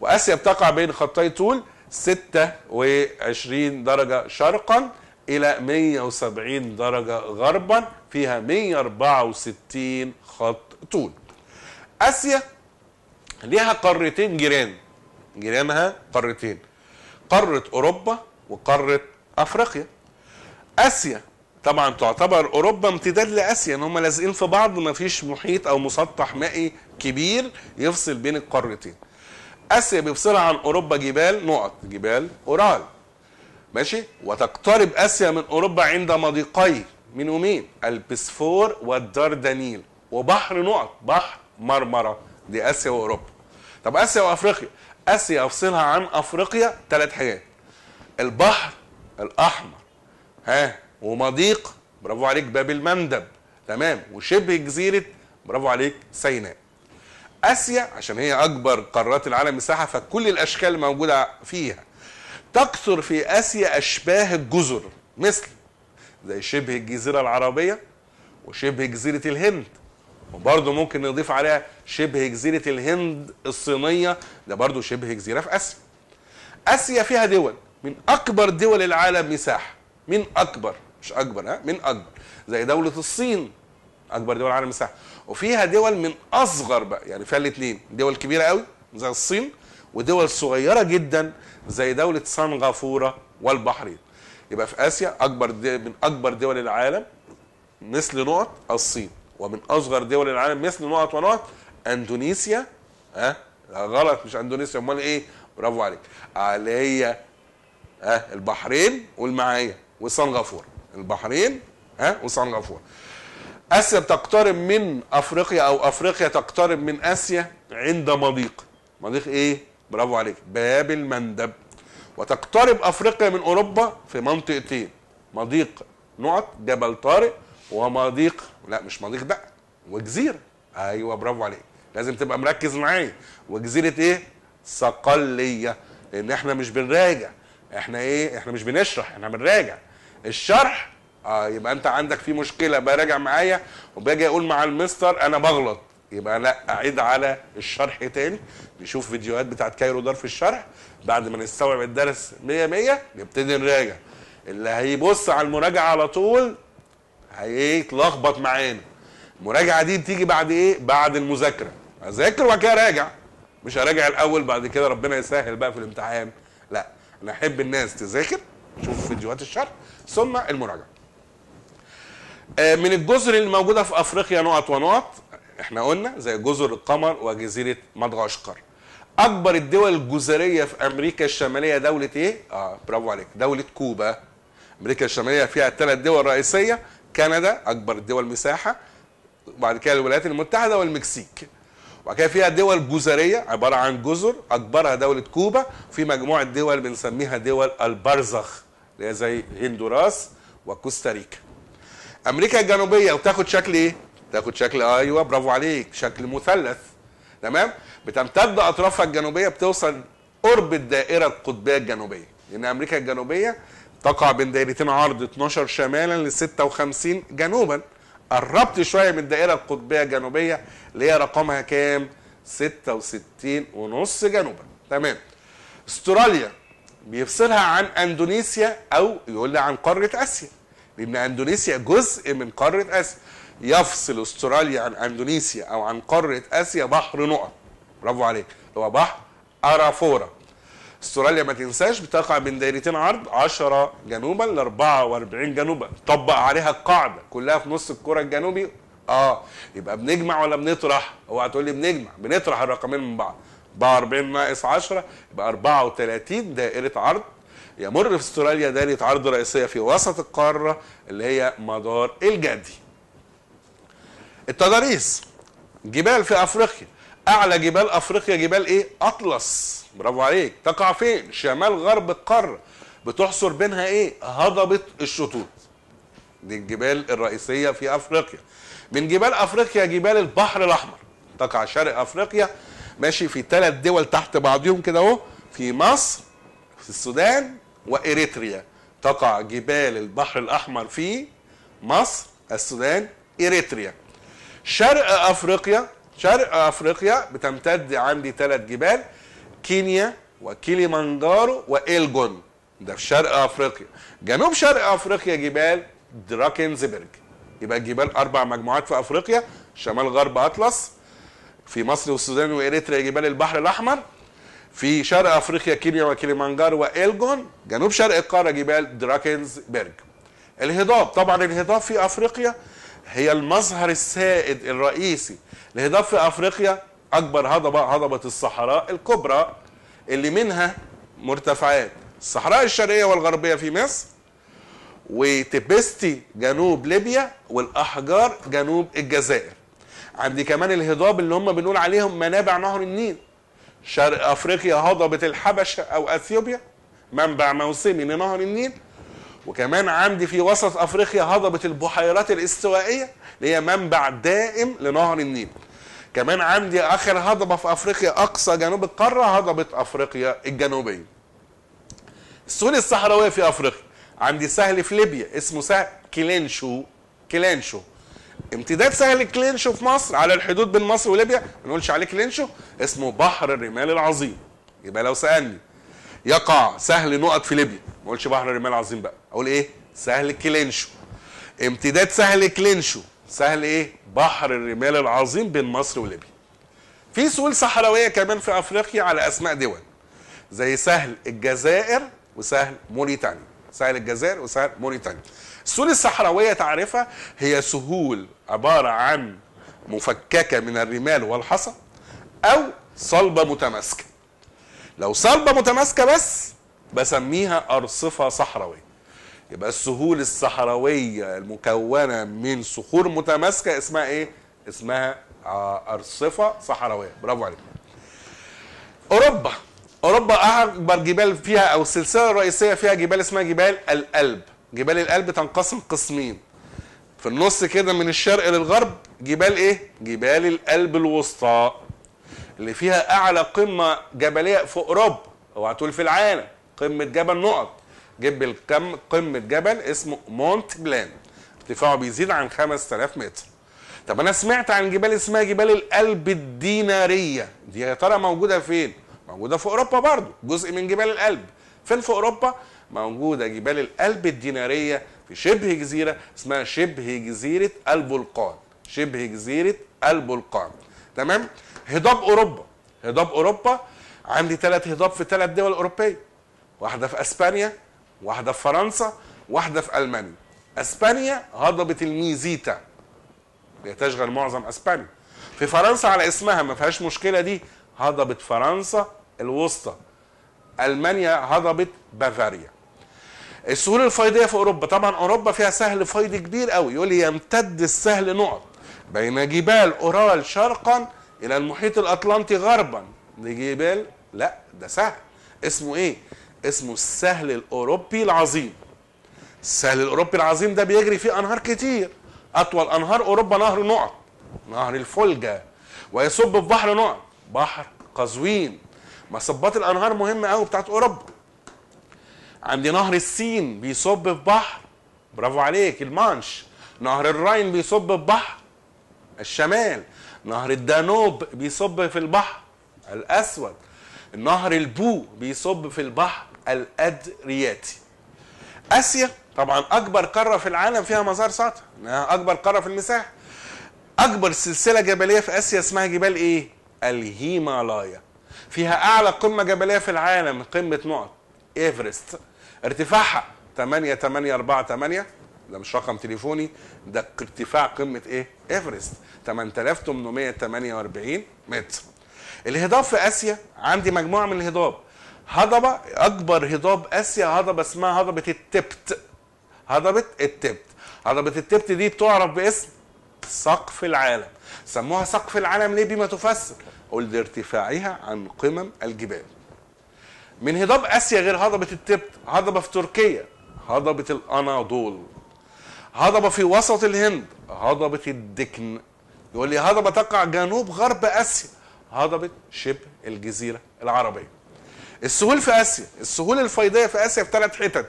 واسيا بتقع بين خطي طول 26 درجه شرقا الى 170 درجه غربا فيها 164 خط طول اسيا ليها قارتين جيران جيرانها قارتين قارة أوروبا وقارة أفريقيا آسيا طبعا تعتبر أوروبا امتداد لآسيا إن هم لازقين في بعض ما فيش محيط أو مسطح مائي كبير يفصل بين القارتين آسيا بيفصلها عن أوروبا جبال نقط جبال أورال ماشي وتقترب آسيا من أوروبا عند مضيقي من ومين البسفور والدردنيل وبحر نقط بحر مرمرة دي اسيا واوروبا طب اسيا وافريقيا اسيا افصلها عن افريقيا ثلاث حاجات البحر الاحمر ها ومضيق برافو عليك باب المندب تمام وشبه جزيره برافو عليك سيناء اسيا عشان هي اكبر قارات العالم مساحه فكل الاشكال موجوده فيها تكثر في اسيا اشباه الجزر مثل زي شبه الجزيره العربيه وشبه جزيره الهند وبرضه ممكن نضيف عليها شبه جزيره الهند الصينيه ده برضه شبه جزيره في اسيا اسيا فيها دول من اكبر دول العالم مساحه من اكبر مش اكبر ها من اكبر زي دوله الصين اكبر دول العالم مساحه وفيها دول من اصغر بقى يعني فيها الاثنين دول كبيره قوي زي الصين ودول صغيره جدا زي دوله سنغافوره والبحرين يبقى في اسيا اكبر من اكبر دول العالم مثل نقط الصين ومن اصغر دول العالم مثل نقط ونقط اندونيسيا ها أه؟ غلط مش اندونيسيا امال ايه برافو عليك آه، اللي هي ها أه؟ البحرين والمعايا وسنغافوره البحرين ها أه؟ وسنغافوره اسيا تقترب من افريقيا او افريقيا تقترب من اسيا عند مضيق مضيق ايه برافو عليك باب المندب وتقترب افريقيا من اوروبا في منطقتين مضيق نقط جبل طارق ومضيق لا مش مضيق بقى وجزيره ايوه برافو عليك لازم تبقى مركز معايا وجزيره ايه صقليه لان احنا مش بنراجع احنا ايه احنا مش بنشرح احنا بنراجع الشرح اه يبقى انت عندك في مشكله براجع معايا وباجي اقول مع المستر انا بغلط يبقى لا اعيد على الشرح تاني نشوف فيديوهات بتاعت كايرو دار في الشرح بعد ما نستوعب الدرس 100 100 نبتدي نراجع اللي هيبص على المراجعه على طول هيتلخبط معانا المراجعه دي بتيجي بعد ايه بعد المذاكره اذاكر وبعد كده اراجع مش هراجع الاول بعد كده ربنا يسهل بقى في الامتحان لا انا احب الناس تذاكر شوف فيديوهات الشرح ثم المراجعه آه، من الجزر اللي موجوده في افريقيا نقط ونقط احنا قلنا زي جزر القمر وجزيره مدغشقر اكبر الدول الجزريه في امريكا الشماليه دوله ايه اه برافو عليك دوله كوبا امريكا الشماليه فيها ثلاث دول رئيسيه كندا اكبر الدول مساحه وبعد كده الولايات المتحده والمكسيك وبعد كده فيها دول جزريه عباره عن جزر اكبرها دوله كوبا في مجموعه دول بنسميها دول البرزخ اللي هي زي هندوراس وكوستاريكا امريكا الجنوبيه وتاخد شكل ايه تاخد شكل ايوه برافو عليك شكل مثلث تمام بتمتد اطرافها الجنوبيه بتوصل قرب الدائره القطبيه الجنوبيه لان امريكا الجنوبيه تقع بين دائرتين عرض 12 شمالا ل 56 جنوبا قربت شويه من الدائره القطبيه الجنوبيه اللي هي رقمها كام 66 ونص جنوبا تمام استراليا بيفصلها عن اندونيسيا او يقول لي عن قاره اسيا لان اندونيسيا جزء من قاره اسيا يفصل استراليا عن اندونيسيا او عن قاره اسيا بحر نقط برافو عليك هو بحر ارافورا استراليا ما تنساش بتقع بين دايرتين عرض 10 جنوبا ل 44 جنوبا طبق عليها القاعده كلها في نص الكره الجنوبي اه يبقى بنجمع ولا بنطرح اوعى تقول لي بنجمع بنطرح الرقمين من بعض 44 ناقص 10 يبقى 34 دائره عرض يمر في استراليا دائره عرض رئيسيه في وسط القاره اللي هي مدار الجدي التضاريس جبال في افريقيا اعلى جبال افريقيا جبال ايه اطلس برافو عليك تقع فين شمال غرب القاره بتحصر بينها ايه هضبه الشطوط دي الجبال الرئيسيه في افريقيا من جبال افريقيا جبال البحر الاحمر تقع شرق افريقيا ماشي في ثلاث دول تحت بعضهم كده اهو في مصر في السودان واريتريا تقع جبال البحر الاحمر في مصر السودان اريتريا شرق افريقيا شرق افريقيا بتمتد عندي ثلاث جبال وكينيا وكيليمانجارو والجون ده في شرق افريقيا جنوب شرق افريقيا جبال دراكنزبرج يبقى الجبال اربع مجموعات في افريقيا شمال غرب اطلس في مصر والسودان واريتريا جبال البحر الاحمر في شرق افريقيا كينيا وكيليمانجارو والجون جنوب شرق القاره جبال دراكنزبرج الهضاب طبعا الهضاب في افريقيا هي المظهر السائد الرئيسي الهضاب في افريقيا اكبر هضبه هضبه الصحراء الكبرى اللي منها مرتفعات الصحراء الشرقيه والغربيه في مصر وتبستي جنوب ليبيا والاحجار جنوب الجزائر عندي كمان الهضاب اللي هم بنقول عليهم منابع نهر النيل شرق افريقيا هضبه الحبشه او اثيوبيا منبع موسمي لنهر النيل وكمان عندي في وسط افريقيا هضبه البحيرات الاستوائيه اللي هي منبع دائم لنهر النيل كمان عندي اخر هضبه في افريقيا اقصى جنوب القاره هضبه افريقيا الجنوبيه السهول الصحراويه في افريقيا عندي سهل في ليبيا اسمه سهل كلينشو كلينشو امتداد سهل كلينشو في مصر على الحدود بين مصر وليبيا ما نقولش عليه كلينشو اسمه بحر الرمال العظيم يبقى لو سالني يقع سهل نقط في ليبيا ما اقولش بحر الرمال العظيم بقى اقول ايه سهل كلينشو امتداد سهل كلينشو سهل ايه بحر الرمال العظيم بين مصر وليبيا في سهول صحراويه كمان في افريقيا على اسماء دول زي سهل الجزائر وسهل موريتانيا سهل الجزائر وسهل موريتانيا السهول الصحراويه تعرفها هي سهول عباره عن مفككه من الرمال والحصى او صلبه متماسكه لو صلبه متماسكه بس بسميها ارصفه صحراويه يبقى السهول الصحراويه المكونه من صخور متماسكه اسمها ايه؟ اسمها آه، ارصفه صحراويه برافو عليك. اوروبا اوروبا اكبر جبال فيها او السلسله الرئيسيه فيها جبال اسمها جبال الألب جبال الألب تنقسم قسمين في النص كده من الشرق للغرب جبال ايه جبال الألب الوسطى اللي فيها اعلى قمه جبليه في اوروبا اوعى تقول في العالم قمه جبل نقط جبل كم قمه جبل اسمه مونت بلان ارتفاعه بيزيد عن 5000 متر طب انا سمعت عن جبال اسمها جبال القلب الديناريه دي يا ترى موجوده فين موجوده في اوروبا برضو جزء من جبال القلب فين في اوروبا موجوده جبال القلب الديناريه في شبه جزيره اسمها شبه جزيره البلقان شبه جزيره البلقان تمام هضاب اوروبا هضاب اوروبا عندي ثلاث هضاب في ثلاث دول اوروبيه واحده في اسبانيا واحده في فرنسا واحده في المانيا اسبانيا هضبت الميزيتا اللي تشغل معظم اسبانيا في فرنسا على اسمها ما فيهاش مشكله دي هضبت فرنسا الوسطى المانيا هضبت بافاريا السهول الفيضيه في اوروبا طبعا اوروبا فيها سهل فيضي كبير قوي يقول يمتد السهل نقط بين جبال اورال شرقا الى المحيط الاطلنطي غربا دي جبال لا ده سهل اسمه ايه اسمه السهل الاوروبي العظيم السهل الاوروبي العظيم ده بيجري فيه انهار كتير اطول انهار اوروبا نهر نقط نهر الفولجا ويصب في بحر نقط بحر قزوين مصبات الانهار مهمه قوي بتاعت اوروبا عندي نهر السين بيصب في بحر برافو عليك المانش نهر الراين بيصب في بحر الشمال نهر الدانوب بيصب في البحر الاسود نهر البو بيصب في البحر الادرياتي اسيا طبعا اكبر قاره في العالم فيها مزار ساطع يعني اكبر قاره في المساحه اكبر سلسله جبليه في اسيا اسمها جبال ايه الهيمالايا فيها اعلى قمه جبليه في العالم قمه نقط ايفرست ارتفاعها 8848 ده مش رقم تليفوني ده ارتفاع قمه ايه ايفرست 8848 متر الهضاب في اسيا عندي مجموعه من الهضاب هضبه اكبر هضاب اسيا هضبه اسمها هضبه التبت هضبه التبت هضبه التبت دي بتعرف باسم سقف العالم سموها سقف العالم ليه بما تفسر قل لارتفاعها عن قمم الجبال من هضاب اسيا غير هضبه التبت هضبه في تركيا هضبه الاناضول هضبه في وسط الهند هضبه الدكن يقول لي هضبه تقع جنوب غرب اسيا هضبه شبه الجزيره العربيه السهول في اسيا السهول الفيضيه في اسيا في ثلاث حتت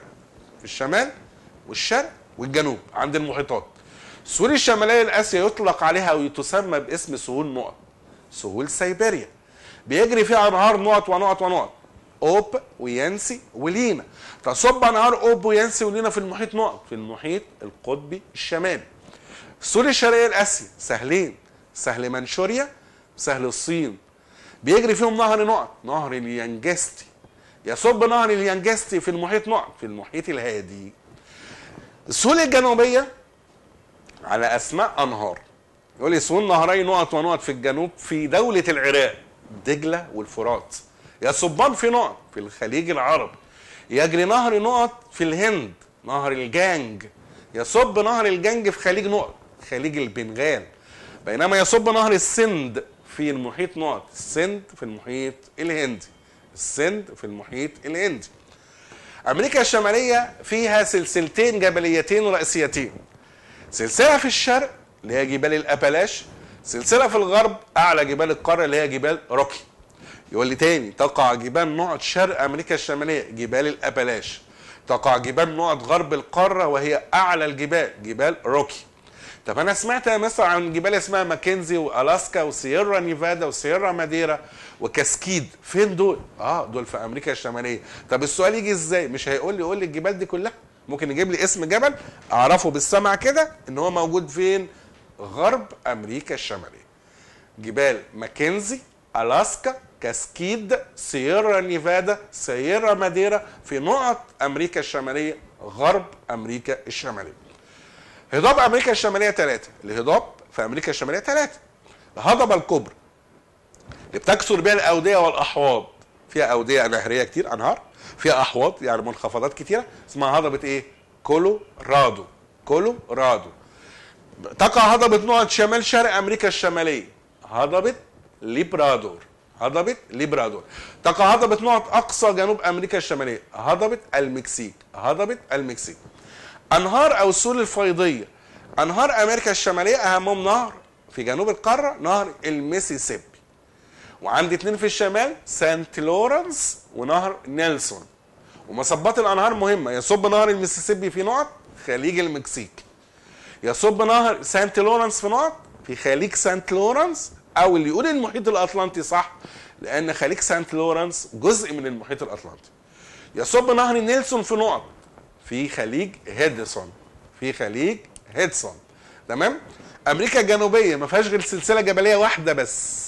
في الشمال والشرق والجنوب عند المحيطات السهول الشماليه لاسيا يطلق عليها وتسمى باسم سهول نقط سهول سيبيريا بيجري فيها انهار نقط ونقط ونقط اوب ويانسي ولينا تصب انهار اوب ويانسي ولينا في المحيط نقط في المحيط القطبي الشمالي السهول الشرقيه لاسيا سهلين سهل منشوريا سهل الصين بيجري فيهم نهر نقط نهر اليانجستي يصب نهر اليانجستي في المحيط نقط في المحيط الهادي السهول الجنوبيه على اسماء انهار يقول لي نهري نقط ونقط في الجنوب في دوله العراق دجله والفرات يصبان في نقط في الخليج العربي يجري نهر نقط في الهند نهر الجانج يصب نهر الجانج في خليج نقط خليج البنغال بينما يصب نهر السند في المحيط نقط السند في المحيط الهندي السند في المحيط الهندي امريكا الشماليه فيها سلسلتين جبليتين رئيسيتين سلسله في الشرق اللي هي جبال الابلاش سلسله في الغرب اعلى جبال القاره اللي هي جبال روكي يقول لي تاني تقع جبال نقط شرق امريكا الشماليه جبال الابلاش تقع جبال نقط غرب القاره وهي اعلى الجبال جبال روكي طب انا سمعت يا مصر عن جبال اسمها ماكنزي والاسكا وسيرا نيفادا وسيرا ماديرا وكاسكيد فين دول اه دول في امريكا الشماليه طب السؤال يجي ازاي مش هيقول لي يقول لي الجبال دي كلها ممكن يجيب لي اسم جبل اعرفه بالسمع كده ان هو موجود فين غرب امريكا الشماليه جبال ماكنزي الاسكا كاسكيد سيرا نيفادا سيرا ماديرا في نقط امريكا الشماليه غرب امريكا الشماليه هضاب امريكا الشماليه ثلاثه الهضاب في امريكا الشماليه ثلاثه الهضبه الكبرى اللي بتكسر بها الاوديه والاحواض فيها اوديه نهريه كتير انهار فيها احواض يعني منخفضات كتيره اسمها هضبه ايه كولورادو كولورادو تقع هضبه نقط شمال شرق امريكا الشماليه هضبه ليبرادور هضبه ليبرادور تقع هضبه نقط اقصى جنوب امريكا الشماليه هضبه المكسيك هضبه المكسيك انهار او السور الفيضيه انهار امريكا الشماليه اهمهم نهر في جنوب القاره نهر الميسيسيبي وعندي اتنين في الشمال سانت لورنس ونهر نيلسون ومصبات الانهار مهمه يصب نهر الميسيسيبي في نقط خليج المكسيك يصب نهر سانت لورنس في نقط في خليج سانت لورنس او اللي يقول المحيط الاطلنطي صح لان خليج سانت لورنس جزء من المحيط الاطلنطي يصب نهر نيلسون في نقط في خليج هيدسون في خليج هيدسون تمام امريكا الجنوبيه ما فيهاش غير سلسله جبليه واحده بس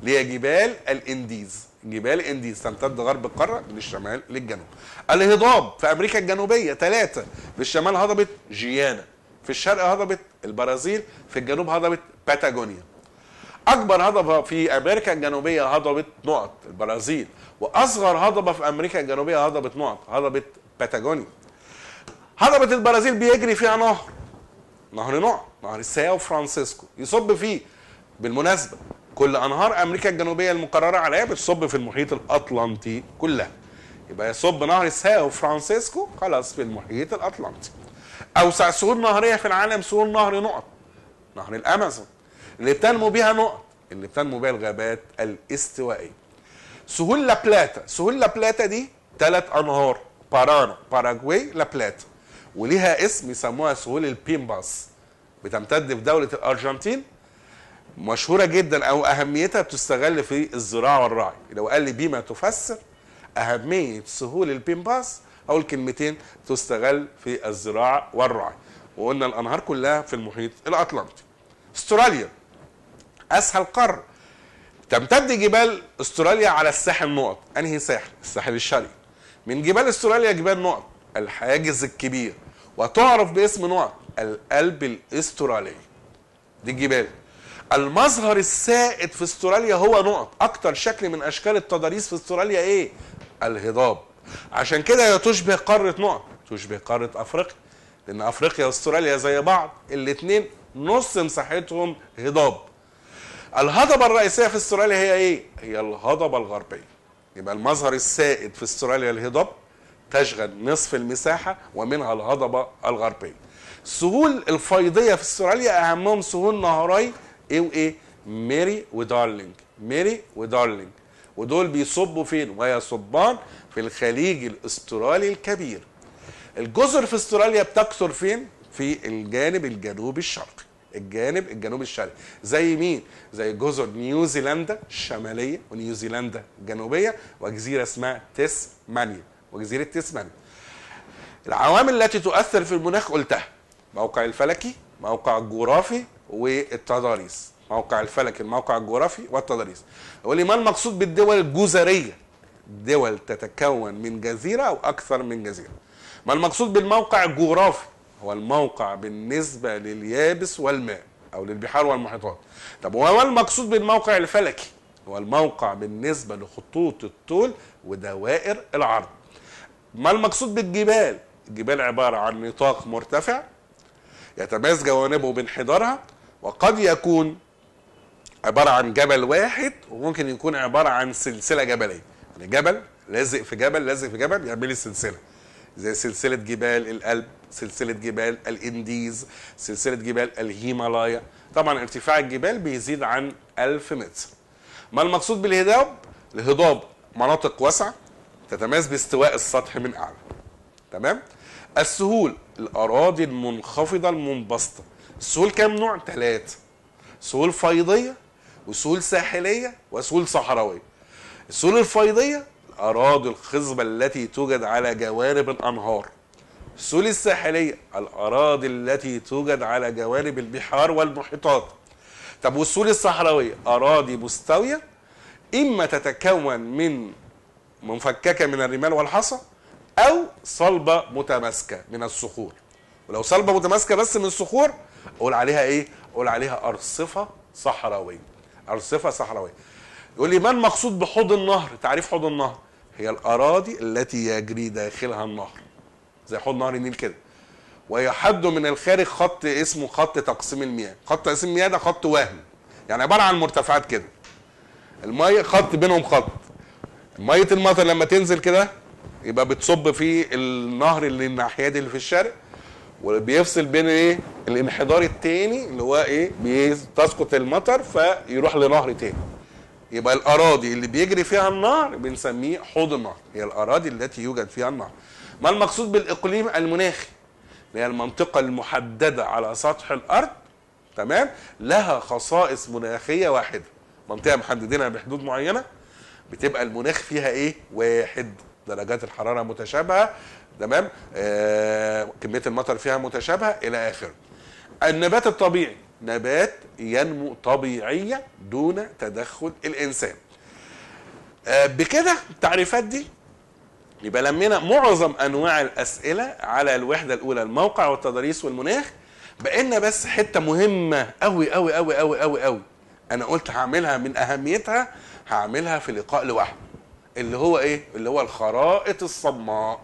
اللي هي جبال الانديز جبال الانديز تمتد غرب القاره من الشمال للجنوب الهضاب في امريكا الجنوبيه ثلاثه في الشمال هضبه جيانا في الشرق هضبه البرازيل في الجنوب هضبه باتاجونيا اكبر هضبه في امريكا الجنوبيه هضبه نقط البرازيل واصغر هضبه في امريكا الجنوبيه هضبه نقط هضبه باتاجونيا هضبة البرازيل بيجري فيها نهر نهر نوع نهر الساو فرانسيسكو يصب فيه بالمناسبة كل أنهار أمريكا الجنوبية المقررة عليها إيه؟ بتصب في المحيط الأطلنطي كلها يبقى يصب نهر ساو فرانسيسكو خلاص في المحيط الأطلنطي أوسع سهول نهرية في العالم سهول نهر نقط نهر الأمازون اللي بتنمو بيها نقط اللي بتنمو بيها الغابات الاستوائية سهول لابلاتا سهول لابلاتا دي ثلاث أنهار بارانا باراجواي لابلاتا وليها اسم يسموها سهول البيمباس بتمتد في دولة الأرجنتين مشهورة جدا أو أهميتها بتستغل في الزراعة والرعي لو قال لي بما تفسر أهمية سهول البيمباس أو الكلمتين تستغل في الزراعة والرعي وقلنا الأنهار كلها في المحيط الأطلنطي استراليا أسهل قارة تمتد جبال استراليا على الساحل نقط انهي ساحل الساحل الشرقي من جبال استراليا جبال نقط الحاجز الكبير وتعرف باسم نوع القلب الاسترالي دي الجبال المظهر السائد في استراليا هو نقط اكتر شكل من اشكال التضاريس في استراليا ايه الهضاب عشان كده هي تشبه قاره نقط تشبه قاره افريقيا لان افريقيا واستراليا زي بعض الاثنين نص مساحتهم هضاب الهضبه الرئيسيه في استراليا هي ايه هي الهضبه الغربيه يبقى المظهر السائد في استراليا الهضاب تشغل نصف المساحة ومنها الهضبة الغربية السهول الفيضية في استراليا أهمهم سهول نهري إيه وإيه ميري ودارلينج ميري ودارلينج ودول بيصبوا فين ويصبان في الخليج الاسترالي الكبير الجزر في استراليا بتكثر فين في الجانب الجنوبي الشرقي الجانب الجنوبي الشرقي زي مين زي جزر نيوزيلندا الشماليه ونيوزيلندا الجنوبيه وجزيره اسمها تسمانيا وجزيرة تسمن العوامل التي تؤثر في المناخ قلتها موقع الفلكي موقع الجغرافي والتضاريس موقع الفلكي الموقع الجغرافي والتضاريس ولي لي ما المقصود بالدول الجزرية دول تتكون من جزيرة أو أكثر من جزيرة ما المقصود بالموقع الجغرافي هو الموقع بالنسبة لليابس والماء أو للبحار والمحيطات طب وما المقصود بالموقع الفلكي هو الموقع بالنسبة لخطوط الطول ودوائر العرض ما المقصود بالجبال الجبال عبارة عن نطاق مرتفع يتماس جوانبه بانحدارها وقد يكون عبارة عن جبل واحد وممكن يكون عبارة عن سلسلة جبلية يعني جبل لازق في جبل لازق في جبل يعمل لي سلسلة زي سلسلة جبال الألب سلسلة جبال الإنديز سلسلة جبال الهيمالايا طبعا ارتفاع الجبال بيزيد عن 1000 متر ما المقصود بالهضاب الهضاب مناطق واسعة تتميز باستواء السطح من اعلى تمام السهول الاراضي المنخفضه المنبسطه السهول كام نوع ثلاثه سهول فيضيه وسهول ساحليه وسهول صحراويه السهول الفيضيه الاراضي الخصبه التي توجد على جوانب الانهار السهول الساحليه الاراضي التي توجد على جوانب البحار والمحيطات طب والسهول الصحراويه اراضي مستويه اما تتكون من مفككه من الرمال والحصى او صلبه متماسكه من الصخور ولو صلبه متماسكه بس من الصخور اقول عليها ايه اقول عليها ارصفه صحراويه ارصفه صحراويه يقول لي ما المقصود بحوض النهر تعريف حوض النهر هي الاراضي التي يجري داخلها النهر زي حوض نهر النيل كده ويحد من الخارج خط اسمه خط تقسيم المياه خط تقسيم المياه ده خط وهم يعني عباره عن مرتفعات كده الميه خط بينهم خط ميه المطر لما تنزل كده يبقى بتصب في النهر اللي الناحيه دي اللي في الشرق وبيفصل بين ايه الانحدار التاني اللي هو ايه بتسقط المطر فيروح لنهر تاني يبقى الاراضي اللي بيجري فيها النهر بنسميه حوض هي الاراضي التي يوجد فيها النهر ما المقصود بالاقليم المناخي اللي هي المنطقه المحدده على سطح الارض تمام لها خصائص مناخيه واحده منطقه محددينها بحدود معينه بتبقى المناخ فيها ايه واحد درجات الحراره متشابهه تمام آه كميه المطر فيها متشابهه الى اخره النبات الطبيعي نبات ينمو طبيعيا دون تدخل الانسان آه بكده التعريفات دي يبقى لمينا معظم انواع الاسئله على الوحده الاولى الموقع والتضاريس والمناخ بقينا بس حته مهمه قوي قوي قوي قوي قوي قوي انا قلت هعملها من اهميتها هعملها في لقاء لوحده اللي هو ايه اللي هو الخرائط الصماء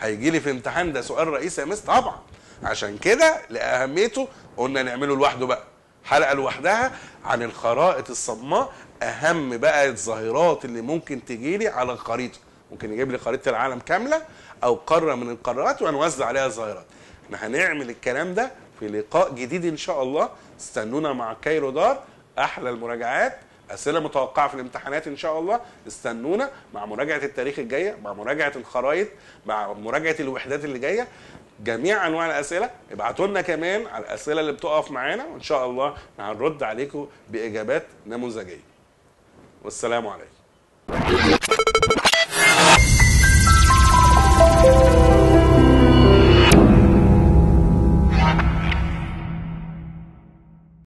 هيجي لي في امتحان ده سؤال رئيسي يا مس طبعا عشان كده لاهميته قلنا نعمله لوحده بقى حلقه لوحدها عن الخرائط الصماء اهم بقى الظاهرات اللي ممكن تجي لي على الخريطه ممكن يجيب لي خريطه العالم كامله او قاره من القارات ونوزع عليها الظاهرات احنا هنعمل الكلام ده في لقاء جديد ان شاء الله استنونا مع كايرو دار احلى المراجعات اسئله متوقعه في الامتحانات ان شاء الله استنونا مع مراجعه التاريخ الجايه مع مراجعه الخرائط مع مراجعه الوحدات اللي جايه جميع انواع الاسئله ابعتوا لنا كمان على الاسئله اللي بتقف معانا وان شاء الله هنرد عليكم باجابات نموذجيه والسلام عليكم